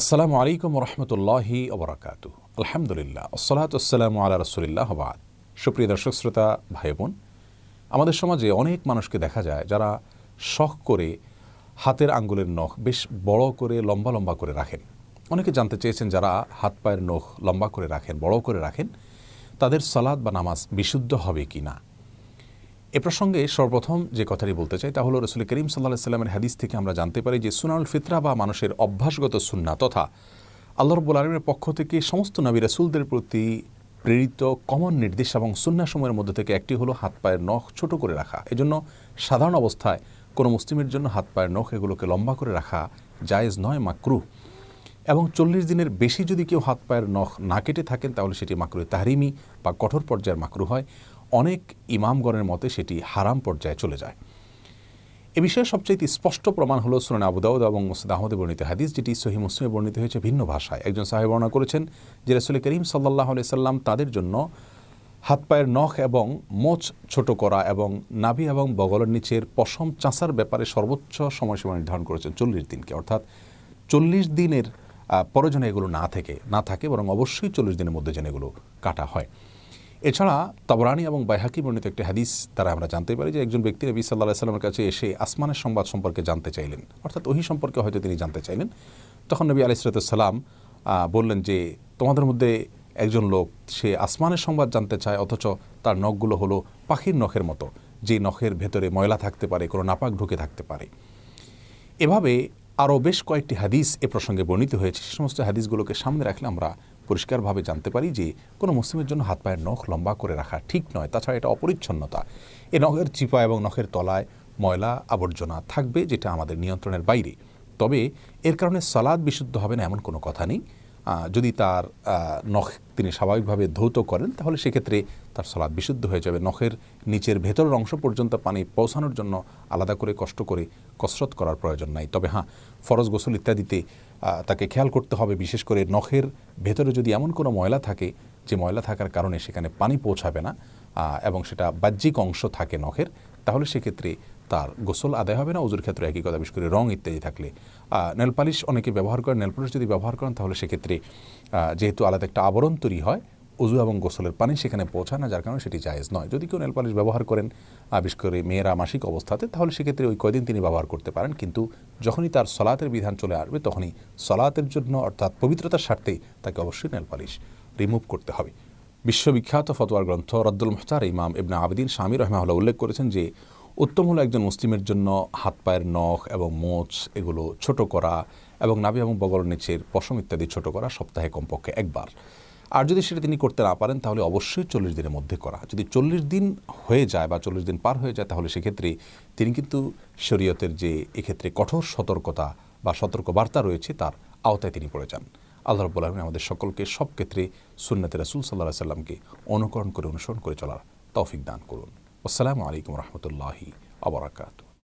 আসসালামু আলাইকুম রহমতুল্লাহি ওবরাকাতু আলহামদুলিল্লাহ আসসালাতাম আল্লাহ রসুলিল্লাহ হবাদ সুপ্রিয় দর্শক শ্রোতা ভাই বোন আমাদের সমাজে অনেক মানুষকে দেখা যায় যারা শখ করে হাতের আঙ্গুলের নখ বেশ বড় করে লম্বা লম্বা করে রাখেন অনেকে জানতে চেয়েছেন যারা হাত পায়ের নখ লম্বা করে রাখেন বড় করে রাখেন তাদের সালাদ বা নামাজ বিশুদ্ধ হবে কি না এ প্রসঙ্গে সর্বপ্রথম যে কথাটি বলতে চাই তা হল রসুল করিম সাল্লাহ সাল্লামের হাদিস থেকে আমরা জানতে পারি যে সুনাউল ফিতরা বা মানুষের অভ্যাসগত সুন্না তথা আল্লাহ রব্বুল আলমের পক্ষ থেকে সমস্ত নবী রাসুলদের প্রতি প্রেরিত কমন নির্দেশ এবং সময়ের মধ্যে থেকে একটি হলো হাত পায়ের নখ ছোট করে রাখা এজন্য সাধারণ অবস্থায় কোনো মুসলিমের জন্য হাত পায়ের নখ এগুলোকে লম্বা করে রাখা জায়েজ নয় মাকরু এবং চল্লিশ দিনের বেশি যদি কেউ হাত পায়ের নখ না কেটে থাকেন তাহলে সেটি মাকরু তাহরিমি বা কঠোর পর্যায়ের মাকরু হয় অনেক ইমামগণের মতে সেটি হারাম পর্যায়ে চলে যায় এ বিষয়ে সবচেয়ে স্পষ্ট প্রমাণ হল সুনান আবুদাউদ এবং মুসুদ আহমদে বর্ণিত হাদিস যেটি সহি মুসলিমে বর্ণিত হয়েছে ভিন্ন ভাষায় একজন সাহেব বর্ণনা করেছেন যে রসুল করিম সাল্লাহ সাল্লাম তাদের জন্য হাত পায়ের নখ এবং মোচ ছোট করা এবং নাভি এবং বগলের নিচের পশম চাঁচার ব্যাপারে সর্বোচ্চ সময়সীমা নির্ধারণ করেছেন চল্লিশ দিনকে অর্থাৎ চল্লিশ দিনের পরে যেন এগুলো না থেকে না থাকে বরং অবশ্যই চল্লিশ দিনের মধ্যে যেন এগুলো কাটা হয় এছাড়া তাবরানি এবং বাইহাকি বর্ণিত একটি হাদিস দ্বারা আমরা জানতে পারি যে একজন ব্যক্তি নবী সাল্লাহ সাল্লামের কাছে এসে আসমানের সংবাদ সম্পর্কে জানতে চাইলেন অর্থাৎ ওহি সম্পর্কে হয়তো তিনি জানতে চাইলেন তখন নবী আলাইসালাম বললেন যে তোমাদের মধ্যে একজন লোক সে আসমানের সংবাদ জানতে চায় অথচ তার নখগুলো হলো পাখির নখের মতো যে নখের ভেতরে ময়লা থাকতে পারে কোনো নাপাক ঢুকে থাকতে পারে এভাবে আরও বেশ কয়েকটি হাদিস এ প্রসঙ্গে বর্ণিত হয়েছে সে সমস্ত হাদিসগুলোকে সামনে রাখলে আমরা পরিষ্কারভাবে জানতে পারি যে কোনো মুসলিমের জন্য হাত পায়ের নখ লম্বা করে রাখা ঠিক নয় তাছাড়া এটা অপরিচ্ছন্নতা এ নখের চিপা এবং নখের তলায় ময়লা আবর্জনা থাকবে যেটা আমাদের নিয়ন্ত্রণের বাইরে তবে এর কারণে সালাদ বিশুদ্ধ হবে না এমন কোনো কথা নেই যদি তার নখ তিনি স্বাভাবিকভাবে ধৌত করেন তাহলে সেক্ষেত্রে তার সলাদ বিশুদ্ধ হয়ে যাবে নখের নিচের ভেতরের অংশ পর্যন্ত পানি পৌঁছানোর জন্য আলাদা করে কষ্ট করে কসরত করার প্রয়োজন নাই তবে হ্যাঁ ফরজ গোসল ইত্যাদিতে তাকে খেয়াল করতে হবে বিশেষ করে নখের ভেতরে যদি এমন কোনো ময়লা থাকে যে ময়লা থাকার কারণে সেখানে পানি পৌঁছাবে না এবং সেটা বাহ্যিক অংশ থাকে নখের তাহলে সেক্ষেত্রে তার গোসল আদায় হবে না ওজুর ক্ষেত্রে একই কথা বিশেষ করে রং ইত্যাদি থাকলে নেলপালিশ অনেকে ব্যবহার করেন পালিশ যদি ব্যবহার করেন তাহলে সেক্ষেত্রে যেহেতু আলাদা একটা আবরণ তৈরি হয় উজু এবং গোসলের পানি সেখানে পৌঁছায় না যার কারণে সেটি জায়েজ নয় যদি কেউ নেলপালিশ ব্যবহার করেন বিশেষ করে মেয়েরা মাসিক অবস্থাতে তাহলে সেক্ষেত্রে ওই কয়দিন তিনি ব্যবহার করতে পারেন কিন্তু যখনই তার সলাতের বিধান চলে আসবে তখনই সলাতের জন্য অর্থাৎ পবিত্রতার স্বার্থেই তাকে অবশ্যই নেলপালিশ রিমুভ করতে হবে বিশ্ববিখ্যাত ফতোয়ার গ্রন্থ রদ্দুল মুহতার ইমাম ইবনা আবেদিন স্বামী রহমাউল্লাহ উল্লেখ করেছেন যে উত্তম হলো একজন মুসলিমের জন্য হাত পায়ের নখ এবং মোচ এগুলো ছোট করা এবং নাভি এবং বগল নিচের পশম ইত্যাদি ছোট করা সপ্তাহে কমপক্ষে একবার আর যদি সেটা তিনি করতে না পারেন তাহলে অবশ্যই চল্লিশ দিনের মধ্যে করা যদি চল্লিশ দিন হয়ে যায় বা চল্লিশ দিন পার হয়ে যায় তাহলে সেক্ষেত্রে তিনি কিন্তু শরীয়তের যে এক্ষেত্রে কঠোর সতর্কতা বা সতর্ক বার্তা রয়েছে তার আওতায় তিনি পড়ে যান আল্লাহ রব্বুল আলমী আমাদের সকলকে সব ক্ষেত্রে সুন্নাতে রাসুল সাল্লাহ সাল্লামকে অনুকরণ করে অনুসরণ করে চলার তৌফিক দান করুন আসসালামু আলাইকুম রহমতুল্লাহি আবরাকাত